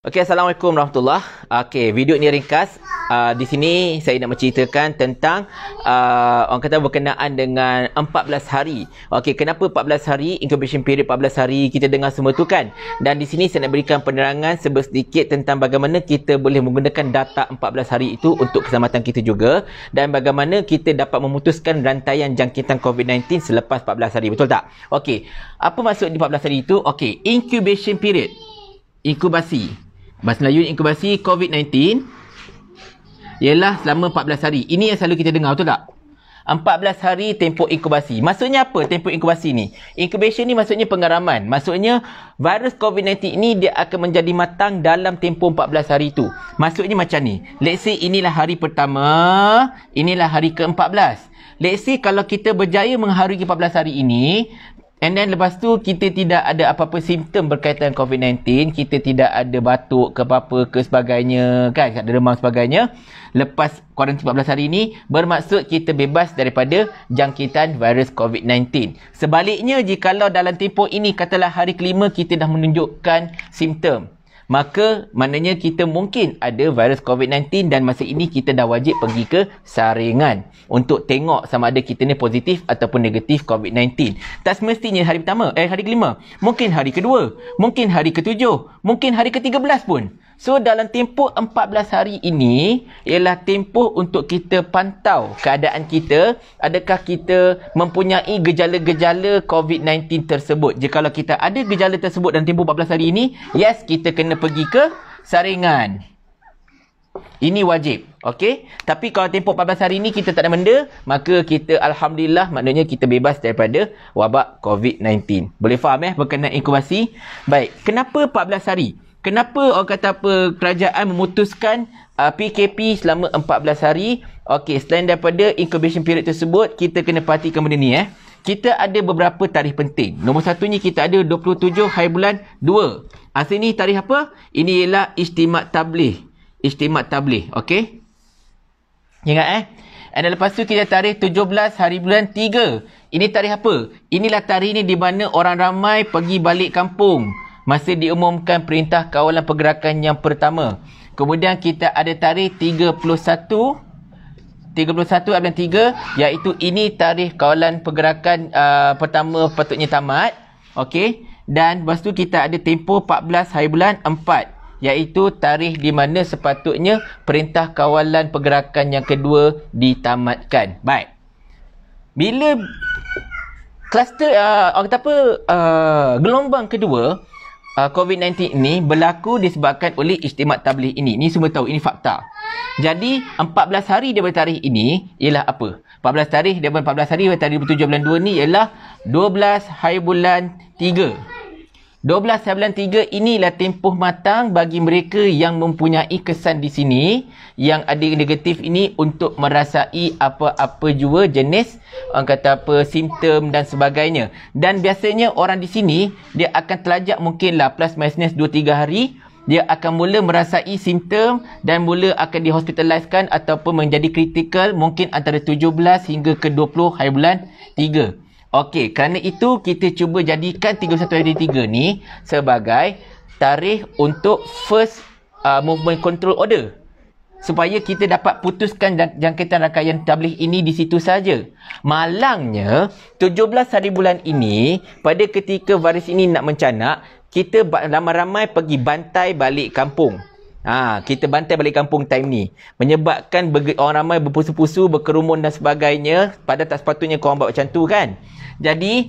Okey, Assalamualaikum Warahmatullahi Wabarakatuh. Okey, video ni ringkas. Uh, di sini saya nak menceritakan tentang uh, orang kata berkenaan dengan 14 hari. Okey, kenapa 14 hari? Incubation period 14 hari kita dengar semua tu kan? Dan di sini saya nak berikan penerangan sebesedikit tentang bagaimana kita boleh menggunakan data 14 hari itu untuk keselamatan kita juga dan bagaimana kita dapat memutuskan rantaian jangkitan COVID-19 selepas 14 hari. Betul tak? Okey, apa maksud di 14 hari itu? Okey, incubation period. Inkubasi Bahasa Melayu inkubasi COVID-19 ialah selama 14 hari. Ini yang selalu kita dengar, betul tak? 14 hari tempoh inkubasi. Maksudnya apa tempoh inkubasi ni? Inkubasi ni maksudnya pengaraman. Maksudnya virus COVID-19 ni dia akan menjadi matang dalam tempoh 14 hari tu. Maksudnya macam ni. Let's say inilah hari pertama, inilah hari ke-14. Let's say kalau kita berjaya mengharungi 14 hari ini, And then lepas tu kita tidak ada apa-apa simptom berkaitan COVID-19, kita tidak ada batuk ke apa-apa ke sebagainya, kan? Tak ada demam sebagainya. Lepas kuarantin 14 hari ini bermaksud kita bebas daripada jangkitan virus COVID-19. Sebaliknya jikalau dalam tempoh ini katalah hari kelima kita dah menunjukkan simptom maka maknanya kita mungkin ada virus COVID-19 dan masa ini kita dah wajib pergi ke saringan untuk tengok sama ada kita ni positif ataupun negatif COVID-19. Tak semestinya hari pertama, eh hari kelima. Mungkin hari kedua, mungkin hari ketujuh, mungkin hari ketiga belas pun. So dalam tempoh 14 hari ini ialah tempoh untuk kita pantau keadaan kita adakah kita mempunyai gejala-gejala COVID-19 tersebut. Jika kalau kita ada gejala tersebut dalam tempoh 14 hari ini, yes kita kena pergi ke saringan. Ini wajib. Okey. Tapi kalau tempoh 14 hari ini kita tak ada benda, maka kita Alhamdulillah maknanya kita bebas daripada wabak COVID-19. Boleh faham eh berkenaan inkubasi? Baik. Kenapa 14 hari? kenapa orang kata apa kerajaan memutuskan uh, PKP selama 14 hari okey selain daripada incubation period tersebut kita kena perhatikan benda ni eh kita ada beberapa tarikh penting nombor satunya kita ada 27 hari bulan 2 Asli ah, ni tarikh apa ini ialah istimad tabligh Istimad tabligh okey ingat eh dan lepas tu kita tarikh 17 hari bulan 3 ini tarikh apa inilah tarikh ni di mana orang ramai pergi balik kampung masih diumumkan perintah kawalan pergerakan yang pertama. Kemudian kita ada tarikh 31 31 dan 3 iaitu ini tarikh kawalan pergerakan uh, pertama patutnya tamat. Okey. Dan lepas tu kita ada tempoh 14 hari bulan 4 iaitu tarikh di mana sepatutnya perintah kawalan pergerakan yang kedua ditamatkan. Baik. Bila kluster uh, apa uh, gelombang kedua Ah, COVID-19 ini berlaku disebabkan oleh istimad tablih ini. Ni semua tahu, ini fakta. Jadi, 14 hari daripada tarikh ini ialah apa? 14 tarikh daripada 14 hari daripada tarikh 27 bulan 2 ni ialah 12 hari bulan 3. 1293 inilah tempoh matang bagi mereka yang mempunyai kesan di sini yang ada negatif ini untuk merasai apa-apa jua jenis orang kata apa simptom dan sebagainya dan biasanya orang di sini dia akan telajak mungkinlah plus minus 2 3 hari dia akan mula merasai simptom dan mula akan dihospitalizekan ataupun menjadi kritikal mungkin antara 17 hingga ke 20 hari bulan 3 Okey, kerana itu kita cuba jadikan 31 hari 3 ni sebagai tarikh untuk first uh, movement control order. Supaya kita dapat putuskan jangkitan rakaian tabligh ini di situ saja. Malangnya, 17 hari bulan ini, pada ketika virus ini nak mencanak, kita ramai-ramai pergi bantai balik kampung. Ha, kita bantai balik kampung time ni. Menyebabkan orang ramai berpusu-pusu, berkerumun dan sebagainya. Pada tak sepatutnya korang buat macam tu kan. Jadi,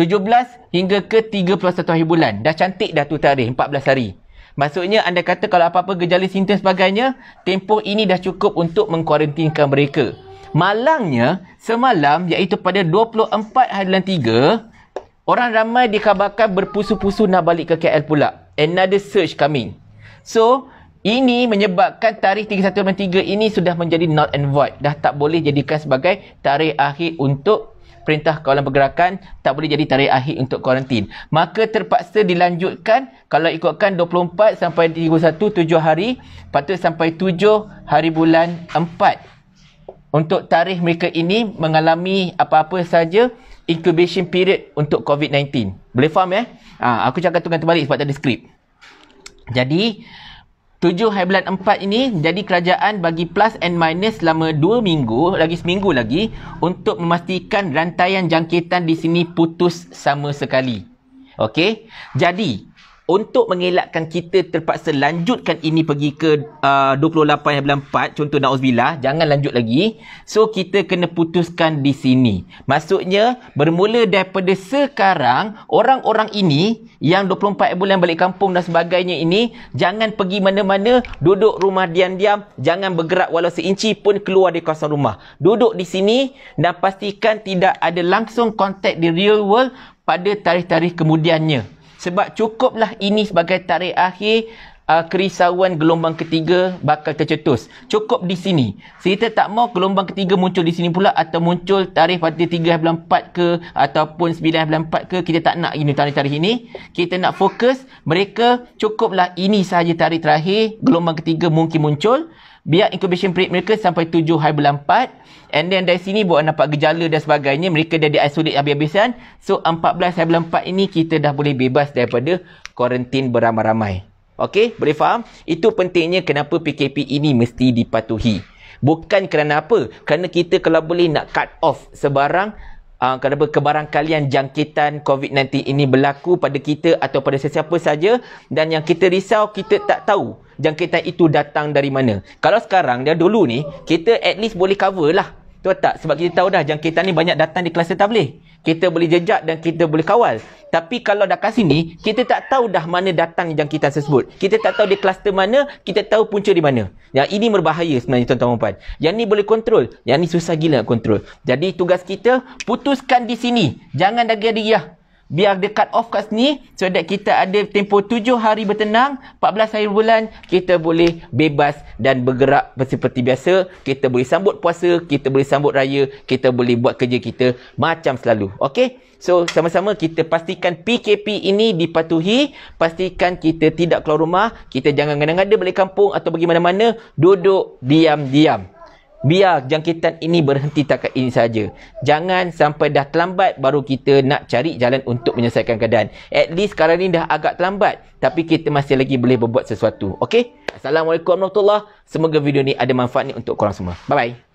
17 hingga ke 31 hari bulan. Dah cantik dah tu tarikh, 14 hari. Maksudnya anda kata kalau apa-apa gejala simptom sebagainya, tempoh ini dah cukup untuk mengkuarantinkan mereka. Malangnya, semalam iaitu pada 24 hari bulan 3, orang ramai dikabarkan berpusu-pusu nak balik ke KL pula. Another search coming. So, ini menyebabkan tarikh 3183 ini sudah menjadi not and void. Dah tak boleh jadikan sebagai tarikh akhir untuk perintah kawalan pergerakan. Tak boleh jadi tarikh akhir untuk kuarantin. Maka terpaksa dilanjutkan kalau ikutkan 24 sampai 31, 7 hari. Patut sampai 7 hari bulan 4. Untuk tarikh mereka ini mengalami apa-apa saja incubation period untuk COVID-19. Boleh faham ya? Ha, aku cakap tu kan terbalik sebab tak ada skrip. Jadi, tujuh haiblat empat ini jadi kerajaan bagi plus and minus selama dua minggu, lagi seminggu lagi untuk memastikan rantaian jangkitan di sini putus sama sekali. Okey? Jadi, untuk mengelakkan kita terpaksa lanjutkan ini pergi ke uh, 28.94 contoh na'uzbillah jangan lanjut lagi so kita kena putuskan di sini maksudnya bermula daripada sekarang orang-orang ini yang 24 bulan balik kampung dan sebagainya ini jangan pergi mana-mana duduk rumah diam-diam jangan bergerak walau seinci pun keluar dari kawasan rumah duduk di sini dan pastikan tidak ada langsung kontak di real world pada tarikh-tarikh kemudiannya sebab cukuplah ini sebagai tarikh akhir uh, kerisauan gelombang ketiga bakal tercetus. Cukup di sini. Kita tak mau gelombang ketiga muncul di sini pula atau muncul tarikh pada 3.4 ke ataupun 9.4 ke. Kita tak nak ini tarikh-tarikh ini. Kita nak fokus mereka cukuplah ini sahaja tarikh terakhir gelombang ketiga mungkin muncul biar incubation period mereka sampai 7 hari bulan 4 and then dari sini buat nampak gejala dan sebagainya mereka dah di isolate habis-habisan so 14 hari bulan 4 ini kita dah boleh bebas daripada kuarantin beramai-ramai Okey, boleh faham? Itu pentingnya kenapa PKP ini mesti dipatuhi. Bukan kerana apa? Kerana kita kalau boleh nak cut off sebarang uh, ah, kerana kalian jangkitan COVID-19 ini berlaku pada kita atau pada sesiapa saja dan yang kita risau kita tak tahu jangkitan itu datang dari mana. Kalau sekarang, dia dulu ni, kita at least boleh cover lah. Tahu tak? Sebab kita tahu dah jangkitan ni banyak datang di kelas tablet. Kita boleh jejak dan kita boleh kawal. Tapi kalau dah kat sini, kita tak tahu dah mana datang jangkitan tersebut. Kita tak tahu di kluster mana, kita tahu punca di mana. Yang ini berbahaya sebenarnya tuan-tuan puan. Yang ni boleh kontrol. Yang ni susah gila nak kontrol. Jadi tugas kita, putuskan di sini. Jangan dagi adiyah biar dia cut off kat sini so that kita ada tempoh tujuh hari bertenang 14 hari bulan kita boleh bebas dan bergerak seperti biasa kita boleh sambut puasa kita boleh sambut raya kita boleh buat kerja kita macam selalu okey so sama-sama kita pastikan PKP ini dipatuhi pastikan kita tidak keluar rumah kita jangan kadang-kadang balik kampung atau pergi mana-mana duduk diam-diam biar jangkitan ini berhenti takat ini saja. Jangan sampai dah terlambat baru kita nak cari jalan untuk menyelesaikan keadaan. At least sekarang ni dah agak terlambat tapi kita masih lagi boleh berbuat sesuatu. Okay? Assalamualaikum warahmatullahi wabarakatuh. Semoga video ni ada manfaat ni untuk korang semua. Bye-bye.